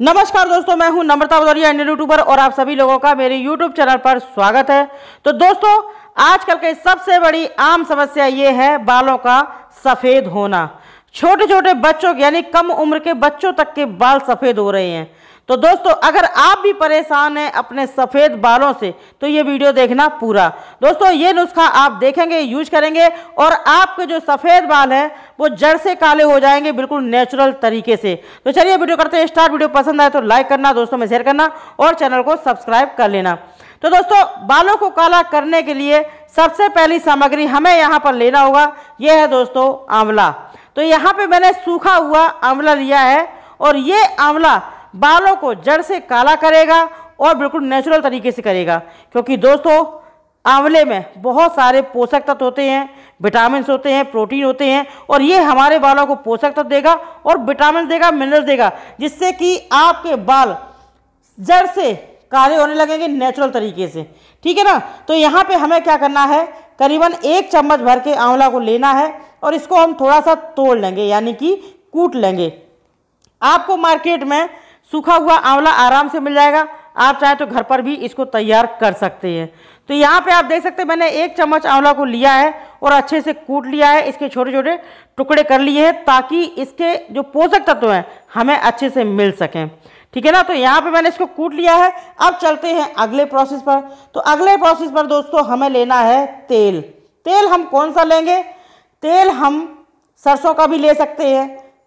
नमस्कार दोस्तों मैं हूं नम्रता भदौरिया इंडियन यूट्यूबर और आप सभी लोगों का मेरे यूट्यूब चैनल पर स्वागत है तो दोस्तों आजकल के सबसे बड़ी आम समस्या ये है बालों का सफ़ेद होना छोटे छोटे बच्चों यानी कम उम्र के बच्चों तक के बाल सफ़ेद हो रहे हैं तो दोस्तों अगर आप भी परेशान हैं अपने सफ़ेद बालों से तो ये वीडियो देखना पूरा दोस्तों ये नुस्खा आप देखेंगे यूज करेंगे और आपके जो सफ़ेद बाल हैं वो जड़ से काले हो जाएंगे बिल्कुल नेचुरल तरीके से तो चलिए वीडियो करते हैं स्टार्ट वीडियो पसंद आए तो लाइक करना दोस्तों में शेयर करना और चैनल को सब्सक्राइब कर लेना तो दोस्तों बालों को काला करने के लिए सबसे पहली सामग्री हमें यहाँ पर लेना होगा ये है दोस्तों आंवला तो यहाँ पर मैंने सूखा हुआ आंवला लिया है और ये आंवला बालों को जड़ से काला करेगा और बिल्कुल नेचुरल तरीके से करेगा क्योंकि दोस्तों आंवले में बहुत सारे पोषक तत्व होते हैं विटामिन होते हैं प्रोटीन होते हैं और ये हमारे बालों को पोषक तत्व देगा और विटामिन देगा मिनरल्स देगा जिससे कि आपके बाल जड़ से काले होने लगेंगे नेचुरल तरीके से ठीक है ना तो यहाँ पे हमें क्या करना है करीबन एक चम्मच भर के आंवला को लेना है और इसको हम थोड़ा सा तोड़ लेंगे यानी कि कूट लेंगे आपको मार्केट में सूखा हुआ आंवला आराम से मिल जाएगा आप चाहे तो घर पर भी इसको तैयार कर सकते हैं तो यहाँ पे आप देख सकते हैं मैंने एक चम्मच आंवला को लिया है और अच्छे से कूट लिया है इसके छोटे छोटे टुकड़े कर लिए हैं ताकि इसके जो पोषक तत्व हैं हमें अच्छे से मिल सकें ठीक है ना तो यहाँ पे मैंने इसको कूट लिया है अब चलते हैं अगले प्रोसेस पर तो अगले प्रोसेस पर दोस्तों हमें लेना है तेल तेल हम कौन सा लेंगे तेल हम सरसों का भी ले सकते हैं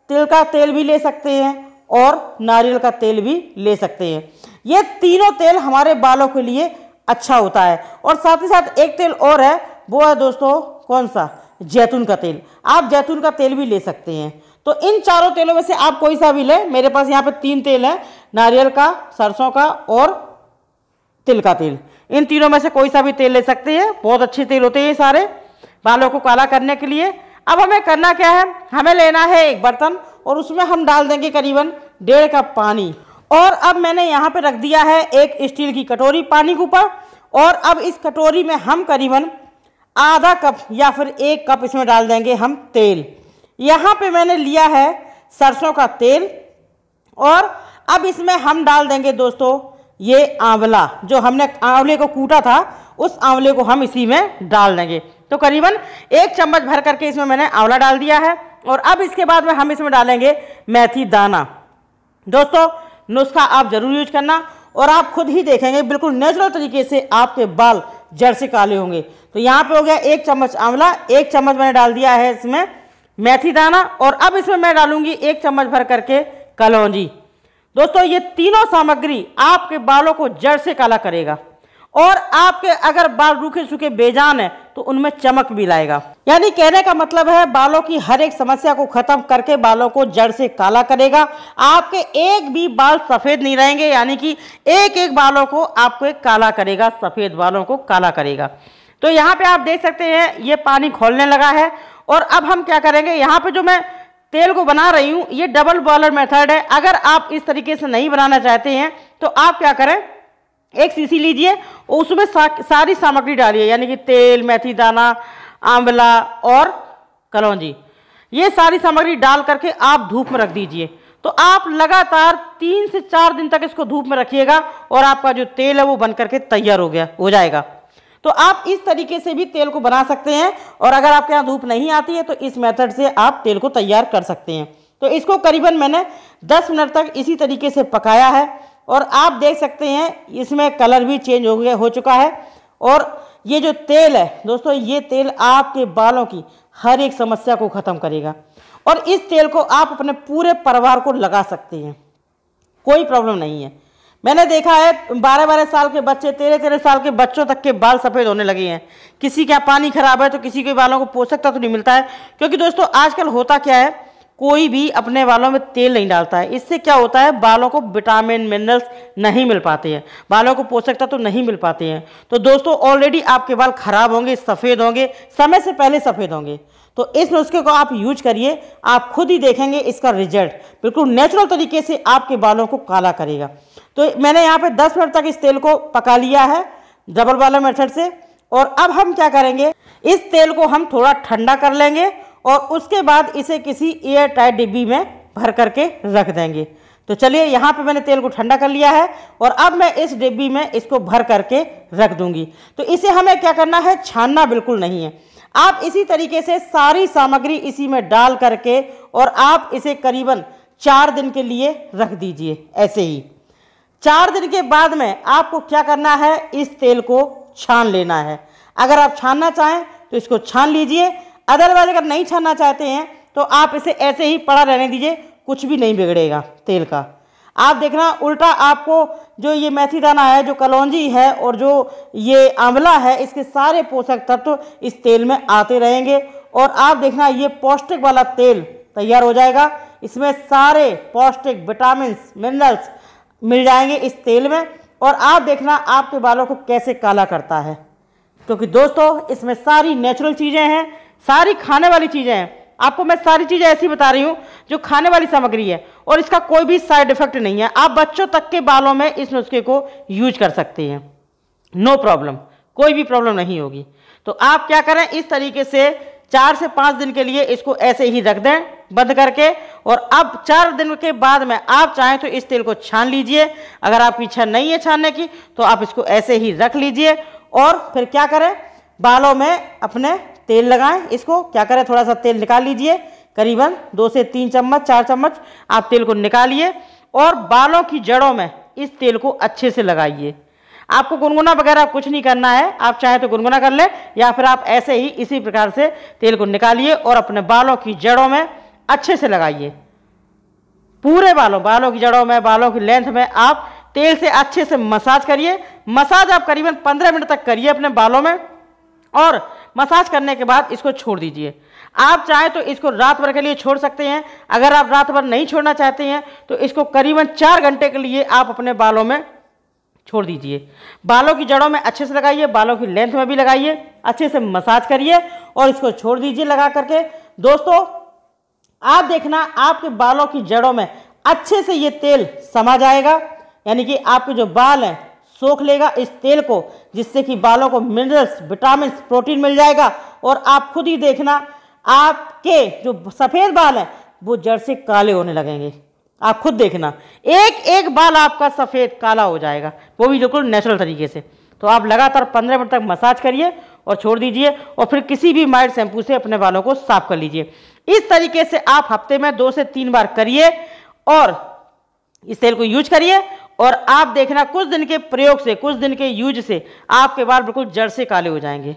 तिल का तेल भी ले सकते हैं और नारियल का तेल भी ले सकते हैं ये तीनों तेल हमारे बालों के लिए अच्छा होता है और साथ ही साथ एक तेल और है वो है दोस्तों कौन सा जैतून का तेल आप जैतून का तेल भी ले सकते हैं तो इन चारों तेलों में से आप कोई सा भी लें मेरे पास यहाँ पे तीन तेल हैं नारियल का सरसों का और तिल का तेल इन तीनों में से कोई सा भी तेल ले सकते हैं बहुत अच्छे तेल होते हैं सारे बालों को काला करने के लिए अब हमें करना क्या है हमें लेना है एक बर्तन और उसमें हम डाल देंगे करीबन डेढ़ कप पानी और अब मैंने यहाँ पे रख दिया है एक स्टील की कटोरी पानी के ऊपर और अब इस कटोरी में हम करीबन आधा कप या फिर एक कप इसमें डाल देंगे हम तेल यहाँ पे मैंने लिया है सरसों का तेल और अब इसमें हम डाल देंगे दोस्तों ये आंवला जो हमने आंवले को कूटा था उस आंवले को हम इसी में डाल देंगे तो करीबन एक चम्मच भर करके इसमें मैंने आंवला डाल दिया है और अब इसके बाद में हम इसमें डालेंगे मेथी दाना दोस्तों नुस्खा आप ज़रूर यूज करना और आप खुद ही देखेंगे बिल्कुल नेचुरल तरीके से आपके बाल जड़ से काले होंगे तो यहाँ पे हो गया एक चम्मच आंवला एक चम्मच मैंने डाल दिया है इसमें मेथी दाना और अब इसमें मैं डालूंगी एक चम्मच भर करके कलौजी दोस्तों ये तीनों सामग्री आपके बालों को जड़ से काला करेगा और आपके अगर बाल रूखे सूखे बेजान है तो उनमें चमक भी लाएगा यानी कहने का मतलब है बालों की हर एक समस्या को खत्म करके बालों को जड़ से काला करेगा आपके एक भी बाल सफ़ेद नहीं रहेंगे यानी कि एक एक बालों को आपको एक काला करेगा सफ़ेद बालों को काला करेगा तो यहाँ पे आप देख सकते हैं ये पानी खोलने लगा है और अब हम क्या करेंगे यहाँ पे जो मैं तेल को बना रही हूँ ये डबल बॉयलर मेथड है अगर आप इस तरीके से नहीं बनाना चाहते हैं तो आप क्या करें एक सीसी लीजिए और उसमें सा, सारी सामग्री डालिए यानी कि तेल मेथी दाना आंवला और कलौजी ये सारी सामग्री डाल करके आप धूप में रख दीजिए तो आप लगातार तीन से चार दिन तक इसको धूप में रखिएगा और आपका जो तेल है वो बन करके तैयार हो गया हो जाएगा तो आप इस तरीके से भी तेल को बना सकते हैं और अगर आपके यहाँ धूप नहीं आती है तो इस मेथड से आप तेल को तैयार कर सकते हैं तो इसको करीबन मैंने 10 मिनट तक इसी तरीके से पकाया है और आप देख सकते हैं इसमें कलर भी चेंज हो गया हो चुका है और ये जो तेल है दोस्तों ये तेल आपके बालों की हर एक समस्या को ख़त्म करेगा और इस तेल को आप अपने पूरे परिवार को लगा सकते हैं कोई प्रॉब्लम नहीं है मैंने देखा है बारह बारह साल के बच्चे तेरह तेरह साल के बच्चों तक के बाल सफ़ेद होने लगे हैं किसी का पानी खराब है तो किसी के बालों को पोषक तत्व तो नहीं मिलता है क्योंकि दोस्तों आजकल होता क्या है कोई भी अपने बालों में तेल नहीं डालता है इससे क्या होता है बालों को विटामिन मिनरल्स नहीं मिल पाते हैं बालों को पोषक तत्व तो नहीं मिल पाते हैं तो दोस्तों ऑलरेडी आपके बाल खराब होंगे सफ़ेद होंगे समय से पहले सफ़ेद होंगे तो इस नुस्खे को आप यूज करिए आप खुद ही देखेंगे इसका रिजल्ट बिल्कुल नेचुरल तरीके से आपके बालों को काला करेगा तो मैंने यहाँ पे दस मिनट तक इस तेल को पका लिया है डबल वाला मेथड से और अब हम क्या करेंगे इस तेल को हम थोड़ा ठंडा कर लेंगे और उसके बाद इसे किसी एयर टाइट डिब्बी में भर करके रख देंगे तो चलिए यहाँ पे मैंने तेल को ठंडा कर लिया है और अब मैं इस डिब्बी में इसको भर करके रख दूंगी तो इसे हमें क्या करना है छानना बिल्कुल नहीं है आप इसी तरीके से सारी सामग्री इसी में डाल करके और आप इसे करीबन चार दिन के लिए रख दीजिए ऐसे ही चार दिन के बाद में आपको क्या करना है इस तेल को छान लेना है अगर आप छानना चाहें तो इसको छान लीजिए अदरवाइज अगर नहीं छानना चाहते हैं तो आप इसे ऐसे ही पड़ा रहने दीजिए कुछ भी नहीं बिगड़ेगा तेल का आप देखना उल्टा आपको जो ये मेथी दाना है जो कलौजी है और जो ये आंवला है इसके सारे पोषक तत्व तो इस तेल में आते रहेंगे और आप देखना ये पौष्टिक वाला तेल तैयार हो जाएगा इसमें सारे पौष्टिक विटामिन मिनरल्स मिल जाएंगे इस तेल में और आप देखना आपके बालों को कैसे काला करता है क्योंकि तो दोस्तों इसमें सारी नेचुरल चीज़ें हैं सारी खाने वाली चीज़ें हैं आपको मैं सारी चीज़ें ऐसी बता रही हूँ जो खाने वाली सामग्री है और इसका कोई भी साइड इफेक्ट नहीं है आप बच्चों तक के बालों में इस नुस्खे को यूज कर सकते हैं नो प्रॉब्लम कोई भी प्रॉब्लम नहीं होगी तो आप क्या करें इस तरीके से चार से पाँच दिन के लिए इसको ऐसे ही रख दें बंद करके और अब चार दिन के बाद में आप चाहें तो इस तेल को छान लीजिए अगर आपकी इच्छा नहीं है छानने की तो आप इसको ऐसे ही रख लीजिए और फिर क्या करें बालों में अपने तेल लगाएं इसको क्या करें थोड़ा सा तेल निकाल लीजिए करीबन दो से तीन चम्मच चार चम्मच आप तेल को निकालिए और बालों की जड़ों में इस तेल को अच्छे से लगाइए आपको गुनगुना वगैरह कुछ नहीं करना है आप चाहे तो गुनगुना कर ले या फिर आप ऐसे ही इसी प्रकार से तेल को निकालिए और अपने बालों की जड़ों में अच्छे से लगाइए पूरे बालों बालों की जड़ों में बालों की लेंथ में आप तेल से अच्छे से मसाज करिए मसाज आप करीबन 15 मिनट तक करिए अपने बालों में और मसाज करने के बाद इसको छोड़ दीजिए आप चाहे तो इसको रात भर के लिए छोड़ सकते हैं अगर आप रात भर नहीं छोड़ना चाहते हैं तो इसको करीबन चार घंटे के लिए आप अपने बालों में छोड़ दीजिए बालों की जड़ों में अच्छे से लगाइए बालों की लेंथ में भी लगाइए अच्छे से मसाज करिए और इसको छोड़ दीजिए लगा करके दोस्तों आप देखना आपके बालों की जड़ों में अच्छे से ये तेल समा जाएगा यानी कि आपके जो बाल हैं सोख लेगा इस तेल को जिससे कि बालों को मिनरल्स विटामिन प्रोटीन मिल जाएगा और आप खुद ही देखना आपके जो सफ़ेद बाल हैं वो जड़ से काले होने लगेंगे आप खुद देखना एक एक बाल आपका सफ़ेद काला हो जाएगा वो भी बिल्कुल नेचुरल तरीके से तो आप लगातार पंद्रह मिनट तक मसाज करिए और छोड़ दीजिए और फिर किसी भी माइल्ड शैम्पू से अपने बालों को साफ कर लीजिए इस तरीके से आप हफ्ते में दो से तीन बार करिए और इस तेल को यूज करिए और आप देखना कुछ दिन के प्रयोग से कुछ दिन के यूज से आपके बाल बिल्कुल जड़ से काले हो जाएंगे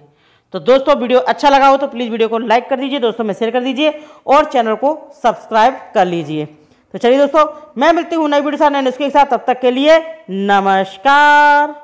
तो दोस्तों वीडियो अच्छा लगा हो तो प्लीज़ वीडियो को लाइक कर दीजिए दोस्तों में शेयर कर दीजिए और चैनल को सब्सक्राइब कर लीजिए तो चलिए दोस्तों मैं मिलती हूँ नई वीडियो साथ नए नुस्खे के साथ तब तक के लिए नमस्कार